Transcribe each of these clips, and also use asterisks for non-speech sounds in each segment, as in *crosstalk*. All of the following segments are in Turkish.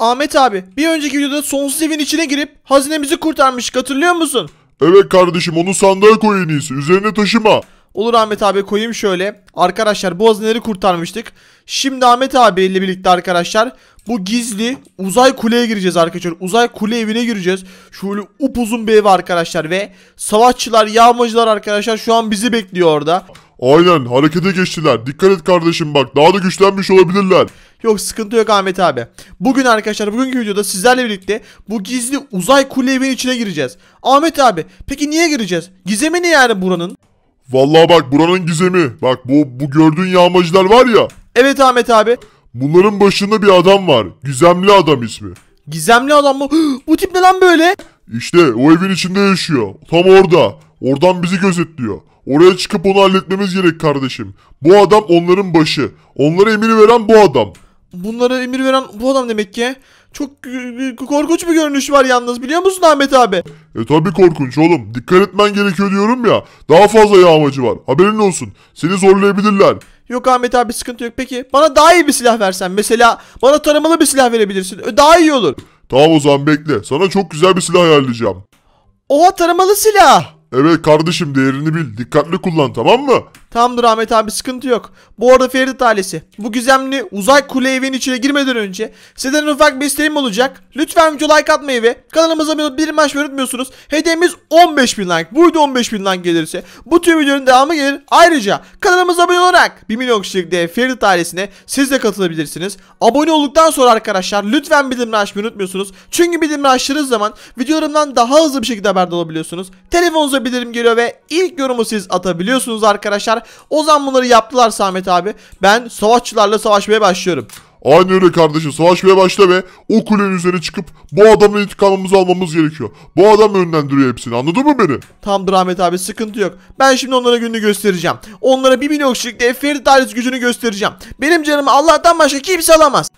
Ahmet abi bir önceki videoda sonsuz evin içine girip hazinemizi kurtarmıştık hatırlıyor musun? Evet kardeşim onu sandığa koy en iyisi. Üzerine taşıma. Olur Ahmet abi koyayım şöyle. Arkadaşlar bu hazineleri kurtarmıştık. Şimdi Ahmet abiyle birlikte arkadaşlar bu gizli uzay kuleye gireceğiz arkadaşlar. Uzay kule evine gireceğiz. Şöyle upuzun bir ev arkadaşlar ve savaşçılar, yağmacılar arkadaşlar şu an bizi bekliyor orada. Aynen harekete geçtiler. Dikkat et kardeşim bak daha da güçlenmiş olabilirler. Yok sıkıntı yok Ahmet abi. Bugün arkadaşlar bugünkü videoda sizlerle birlikte bu gizli uzay kule evinin içine gireceğiz. Ahmet abi peki niye gireceğiz? Gizemi ne yani buranın? Vallahi bak buranın gizemi. Bak bu, bu gördüğün yağmacılar var ya. Evet Ahmet abi. Bunların başında bir adam var. Gizemli adam ismi. Gizemli adam mı? *gasps* bu tip ne lan böyle? İşte o evin içinde yaşıyor. Tam orada. Oradan bizi gözetliyor. Oraya çıkıp onu halletmemiz gerek kardeşim. Bu adam onların başı. Onlara emir veren bu adam. Bunlara emir veren bu adam demek ki. Çok korkunç bir görünüş var yalnız biliyor musun Ahmet abi? E tabi korkunç oğlum. Dikkat etmen gerekiyor diyorum ya. Daha fazla yağmacı var. Haberin olsun. Seni zorlayabilirler. Yok Ahmet abi sıkıntı yok. Peki bana daha iyi bir silah versen. Mesela bana taramalı bir silah verebilirsin. Daha iyi olur. Tamam o zaman bekle. Sana çok güzel bir silah ayarlayacağım. Oha taramalı silah. Evet kardeşim değerini bil. Dikkatli kullan tamam mı? Tamamdır Ahmet abi sıkıntı yok. Bu arada Ferit ailesi. Bu gizemli uzay kule evinin içine girmeden önce sizden ufak bir isteğim olacak. Lütfen video like atmayı ve kanalımıza abone bir maç unutmuyorsunuz. Hediyemiz 15.000 like. Burada 15.000 like gelirse bu tüm videonun devamı gelir. Ayrıca kanalımıza abone olarak 1 milyon de Ferit ailesine siz de katılabilirsiniz. Abone olduktan sonra arkadaşlar lütfen bildirimleri açmayı unutmuyorsunuz. Çünkü bildirimleri açtığınız zaman videolarımdan daha hızlı bir şekilde haberdar olabiliyorsunuz. Telefonunuza bildirim geliyor ve ilk yorumu siz atabiliyorsunuz arkadaşlar yaptılar. O zaman bunları yaptılar Samet abi. Ben savaşçılarla savaşmaya başlıyorum. Aynı öyle kardeşim savaşmaya başla ve o kulenin üzerine çıkıp bu adamın intikamımızı almamız gerekiyor. Bu adam önden duruyor hepsini anladın mı beni? Tam Ahmet abi sıkıntı yok. Ben şimdi onlara gününü göstereceğim. Onlara bir milyon kişilik Ferit ailesi gücünü göstereceğim. Benim canımı Allah'tan başka kimse alamaz.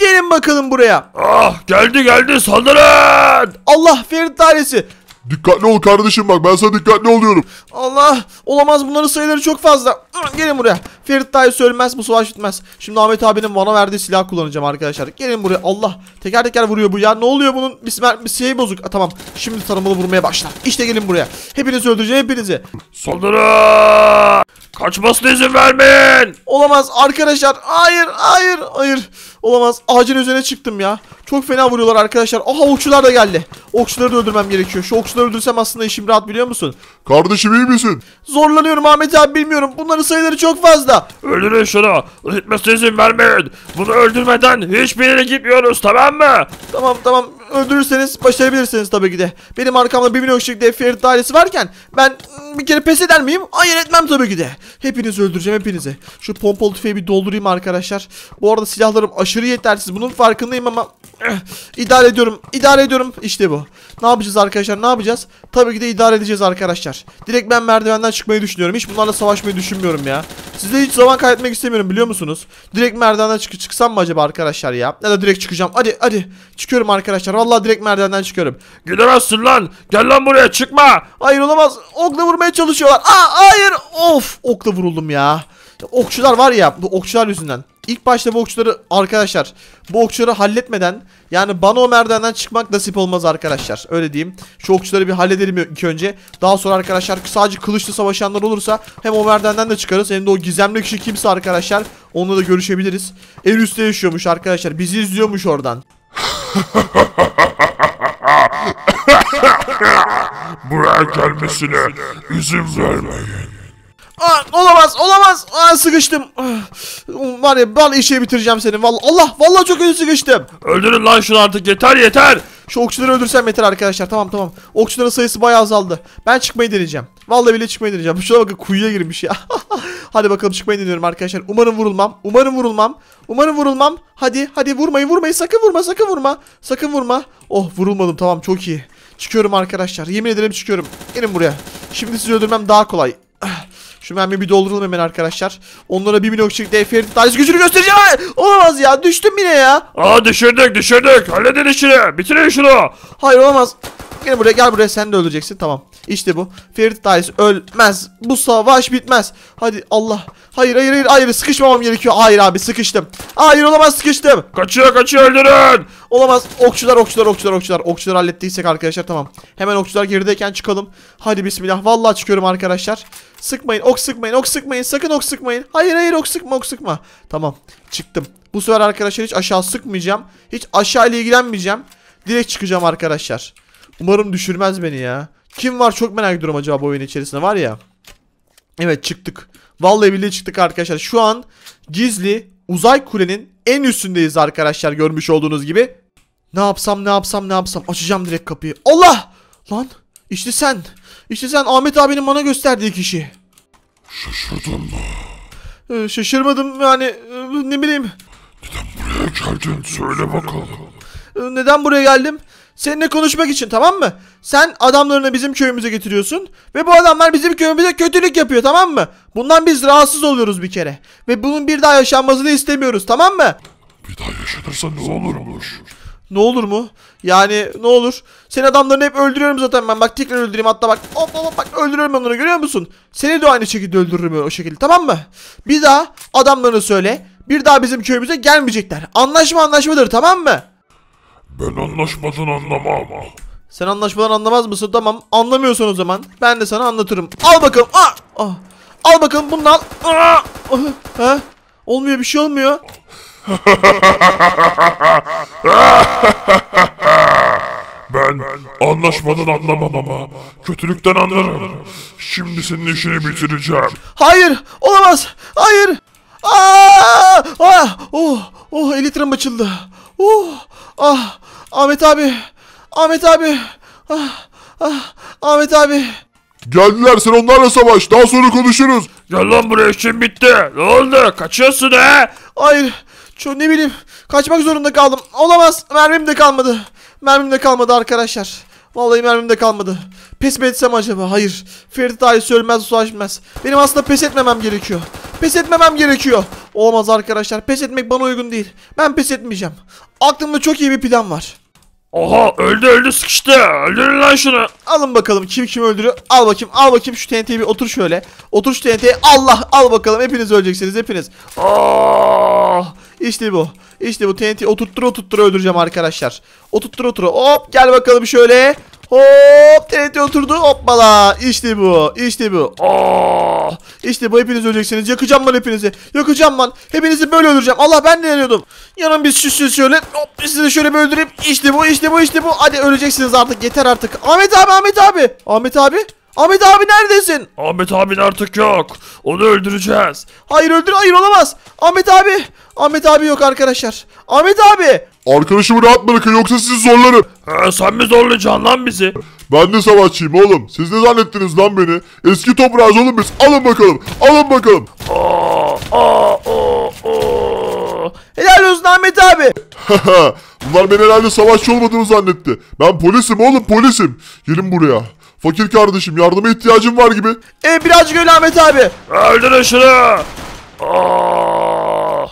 Gelin bakalım buraya. Ah geldi geldi saldırın. Allah Ferit ailesi Dikkatli ol kardeşim bak ben sana dikkatli oluyorum. Allah olamaz bunların sayıları çok fazla. Gelin buraya. Ferit dayı söylemez bu savaş bitmez. Şimdi Ahmet abinin bana verdiği silah kullanacağım arkadaşlar. Gelin buraya Allah. Teker teker vuruyor bu ya. Ne oluyor bunun? Bir, bir şey bozuk. A, tamam şimdi tarımalı vurmaya başlar. İşte gelin buraya. Hepinizi öldüreceğim hepinizi. Saldırın. Kaçmasına izin vermeyin. Olamaz arkadaşlar. Hayır hayır hayır. Olamaz. Ağacın üzerine çıktım ya. Çok fena vuruyorlar arkadaşlar. Aha okçular da geldi. Okçuları da öldürmem gerekiyor. Şu okçuları öldürsem aslında işim rahat biliyor musun? Kardeşim iyi misin? Zorlanıyorum Ahmet abi bilmiyorum. Bunların sayıları çok fazla. Öldürün şunu. Gitmesine izin vermeyin. Bunu öldürmeden hiçbir yere gitmiyoruz tamam mı? Tamam tamam öldürürseniz başarabilirsiniz tabii ki de. Benim arkamda 1 milyon kişilik Death dairesi varken ben bir kere pes eder miyim? Hayır etmem tabii ki de. Hepinizi öldüreceğim hepinizi. Şu pompalı tüfeği bir doldurayım arkadaşlar. Bu arada silahlarım aşırı yetersiz. Bunun farkındayım ama Eh, idare ediyorum. İdare ediyorum. İşte bu. Ne yapacağız arkadaşlar? Ne yapacağız? Tabii ki de idare edeceğiz arkadaşlar. Direkt ben merdivenden çıkmayı düşünüyorum. Hiç bunlarla savaşmayı düşünmüyorum ya. Size hiç zaman kaybetmek istemiyorum biliyor musunuz? Direkt merdivenden çık çıksam mı acaba arkadaşlar ya? Ya da direkt çıkacağım. Hadi hadi. Çıkıyorum arkadaşlar. Vallahi direkt merdivenden çıkıyorum. Gidemezsin lan. Gel lan buraya çıkma. Hayır olamaz. Okla vurmaya çalışıyorlar. Aa hayır. Of okla vuruldum ya okçular var ya bu okçular yüzünden. İlk başta bu okçuları arkadaşlar bu okçuları halletmeden yani bana o merdivenden çıkmak nasip olmaz arkadaşlar. Öyle diyeyim. Şu okçuları bir halledelim ilk önce. Daha sonra arkadaşlar sadece kılıçlı savaşanlar olursa hem o merdivenden de çıkarız hem de o gizemli kişi kimse arkadaşlar onunla da görüşebiliriz. En üstte yaşıyormuş arkadaşlar. Bizi izliyormuş oradan. *laughs* Buraya gelmesine izin vermeyin. Aa, olamaz, olamaz Vallahi sıkıştım. *sighs* Var ya bal işe bitireceğim seni. Vallahi Allah vallahi çok kötü sıkıştım. Öldürün lan şunu artık yeter yeter. Şu okçuları öldürsem yeter arkadaşlar. Tamam tamam. Okçuların sayısı bayağı azaldı. Ben çıkmayı deneyeceğim. Vallahi bile çıkmayı deneyeceğim. *laughs* Şuna bakın kuyuya girmiş ya. *laughs* hadi bakalım çıkmayı deniyorum arkadaşlar. Umarım vurulmam. Umarım vurulmam. Umarım vurulmam. Hadi hadi vurmayı vurmayı sakın vurma sakın vurma. Sakın vurma. Oh vurulmadım tamam çok iyi. Çıkıyorum arkadaşlar. Yemin ederim çıkıyorum. Gelin buraya. Şimdi sizi öldürmem daha kolay. *sighs* Şu mermi bir dolduralım hemen arkadaşlar. Onlara bir blok çıktı. Eferin tanesi gücünü göstereceğim. Olamaz ya düştüm yine ya. Aa düşürdük düşürdük. Halledin işini. Bitirin şunu. Hayır olamaz. Gel buraya gel buraya sen de öleceksin tamam. İşte bu. Ferit Fairy ölmez. Bu savaş bitmez. Hadi Allah. Hayır hayır hayır hayır sıkışmamam gerekiyor. Hayır abi sıkıştım. Hayır olamaz sıkıştım. Kaçıyor kaçıyor öldürün. Olamaz. Okçular okçular okçular okçular. Okçular hallettiysek arkadaşlar tamam. Hemen okçular gerideyken çıkalım. Hadi bismillah. Vallahi çıkıyorum arkadaşlar. Sıkmayın ok sıkmayın ok sıkmayın. Sakın ok sıkmayın. Hayır hayır ok sıkma ok sıkma. Tamam çıktım. Bu sefer arkadaşlar hiç aşağı sıkmayacağım. Hiç aşağı ile ilgilenmeyeceğim. Direkt çıkacağım arkadaşlar. Umarım düşürmez beni ya. Kim var çok merak ediyorum acaba bu oyun içerisinde var ya. Evet çıktık. Vallahi billahi çıktık arkadaşlar. Şu an gizli uzay kulenin en üstündeyiz arkadaşlar görmüş olduğunuz gibi. Ne yapsam ne yapsam ne yapsam açacağım direkt kapıyı. Allah! Lan işte sen. İşte sen Ahmet abinin bana gösterdiği kişi. Şaşırdın mı? Ee, şaşırmadım yani e, ne bileyim. Neden buraya geldin söyle bakalım. Ee, neden buraya geldim? Seninle konuşmak için tamam mı? Sen adamlarını bizim köyümüze getiriyorsun ve bu adamlar bizim köyümüze kötülük yapıyor tamam mı? Bundan biz rahatsız oluyoruz bir kere ve bunun bir daha yaşanmasını istemiyoruz tamam mı? Bir daha yaşanırsa ne olur olur. Ne olur mu? Yani ne olur? Senin adamlarını hep öldürüyorum zaten ben. Bak tekrar öldüreyim hatta bak. Hop hop bak öldürüyorum onları görüyor musun? Seni de aynı şekilde öldürürüm o şekilde tamam mı? Bir daha adamlarını söyle. Bir daha bizim köyümüze gelmeyecekler. Anlaşma anlaşmadır tamam mı? Ben anlaşmadan anlamam. Sen anlaşmadan anlamaz mısın? Tamam anlamıyorsan o zaman ben de sana anlatırım. Al bakalım. Ah! Ah! Al bakalım bunu al. Ah! Ah! Olmuyor bir şey olmuyor. ben anlaşmadan anlamam ama kötülükten anlarım. Şimdi senin işini bitireceğim. Hayır olamaz. Hayır. Ah, Ah! Oh! Oh! Elitrim açıldı. Oh, ah, Ahmet abi. Ahmet abi. Ah, ah, Ahmet abi. Geldiler sen onlarla savaş. Daha sonra konuşuruz. Gel lan buraya işim bitti. Ne oldu? Kaçıyorsun he? Hayır. Çok ne bileyim. Kaçmak zorunda kaldım. Olamaz. Mermim de kalmadı. Mermim de kalmadı arkadaşlar. Vallahi mermim de kalmadı. Pes mi etsem acaba? Hayır. Ferit ailesi ölmez sulaşmaz. Benim aslında pes etmemem gerekiyor. Pes etmemem gerekiyor. Olmaz arkadaşlar. Pes etmek bana uygun değil. Ben pes etmeyeceğim. Aklımda çok iyi bir plan var. Aha, öldü öldü sıkıştı. Öldürün lan şunu. Alın bakalım kim kim öldürüyor. Al bakayım al bakayım şu TNT'yi bir otur şöyle. Otur şu TNT'yi. Allah al bakalım hepiniz öleceksiniz hepiniz. Aa! İşte bu. İşte bu TNT oturttur oturttur öldüreceğim arkadaşlar. Oturttur otur. Hop gel bakalım şöyle. Hop TNT oturdu hoppala işte bu işte bu oh. İşte bu hepiniz öleceksiniz yakacağım ben hepinizi yakacağım ben hepinizi böyle öldüreceğim Allah ben de yanıyordum Yanım bir süsüz şöyle hop sizi şöyle bir öldüreyim işte bu işte bu işte bu hadi öleceksiniz artık yeter artık Ahmet abi Ahmet abi Ahmet abi Ahmet abi neredesin? Ahmet abin artık yok. Onu öldüreceğiz. Hayır öldür hayır olamaz. Ahmet abi. Ahmet abi yok arkadaşlar. Ahmet abi. Arkadaşımı rahat bırakın yoksa sizi zorlarım. He, sen mi zorlayacaksın lan bizi? Ben de savaşçıyım oğlum. Siz ne zannettiniz lan beni? Eski toprağız oğlum biz. Alın bakalım. Alın bakalım. Aa, aa, aa, aa. Helal olsun Ahmet abi. *laughs* Bunlar beni herhalde savaşçı olmadığımı zannetti. Ben polisim oğlum polisim. Gelin buraya. Fakir kardeşim yardıma ihtiyacım var gibi. E birazcık öyle Ahmet abi. Öldürün şunu. Ah.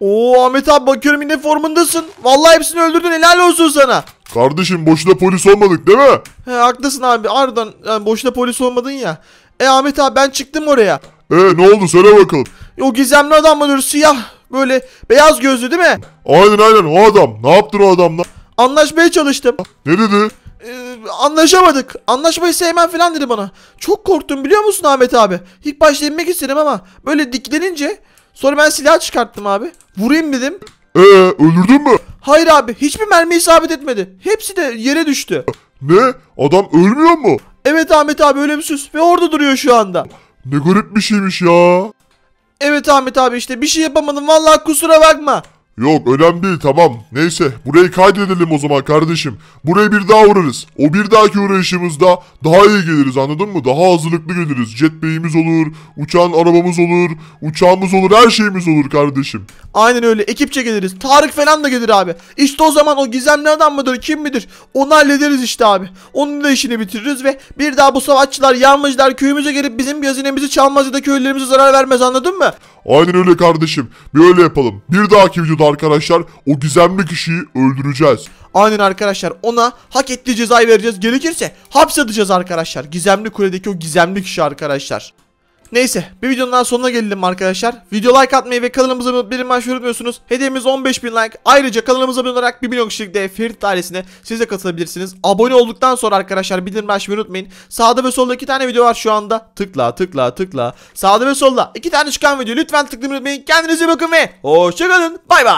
Oo Ahmet abi bakıyorum yine formundasın. Vallahi hepsini öldürdün helal olsun sana. Kardeşim boşuna polis olmadık değil mi? He haklısın abi Arda'dan yani boşuna polis olmadın ya. E Ahmet abi ben çıktım oraya. E ne oldu söyle bakalım. O gizemli adam mıdır siyah böyle beyaz gözlü değil mi? Aynen aynen o adam. Ne yaptın o adamla? Anlaşmaya çalıştım. Ne dedi? Ee, anlaşamadık. Anlaşmayı sevmem falan dedi bana. Çok korktum biliyor musun Ahmet abi? İlk başta inmek istedim ama böyle diklenince sonra ben silah çıkarttım abi. Vurayım dedim. Ee öldürdün mü? Hayır abi hiçbir mermi isabet etmedi. Hepsi de yere düştü. Ne? Adam ölmüyor mu? Evet Ahmet abi ölümsüz ve orada duruyor şu anda. Ne garip bir şeymiş ya. Evet Ahmet abi işte bir şey yapamadım vallahi kusura bakma. Yok önemli değil tamam. Neyse burayı kaydedelim o zaman kardeşim. Buraya bir daha uğrarız. O bir dahaki uğrayışımızda daha iyi geliriz anladın mı? Daha hazırlıklı geliriz. Jet beyimiz olur, uçağın arabamız olur, uçağımız olur, her şeyimiz olur kardeşim. Aynen öyle ekipçe geliriz. Tarık falan da gelir abi. İşte o zaman o gizemli adam mıdır kim midir onu hallederiz işte abi. Onun da işini bitiririz ve bir daha bu savaşçılar yarmacılar köyümüze gelip bizim hazinemizi çalmaz ya da köylerimize zarar vermez anladın mı? Aynen öyle kardeşim. Bir öyle yapalım. Bir dahaki videoda arkadaşlar o gizemli kişiyi öldüreceğiz. Aynen arkadaşlar ona hak ettiği cezayı vereceğiz. Gerekirse hapse atacağız arkadaşlar. Gizemli kuledeki o gizemli kişi arkadaşlar. Neyse bir videonun daha sonuna gelelim arkadaşlar. Video like atmayı ve kanalımıza bir maç unutmuyorsunuz. Hediyemiz 15.000 like. Ayrıca kanalımıza abone olarak 1 milyon kişilik de Ferit ailesine siz de katılabilirsiniz. Abone olduktan sonra arkadaşlar bildirim açmayı unutmayın. Sağda ve solda iki tane video var şu anda. Tıkla tıkla tıkla. Sağda ve solda iki tane çıkan video lütfen tıklamayı unutmayın. Kendinize bakın ve hoşçakalın. Bay bay.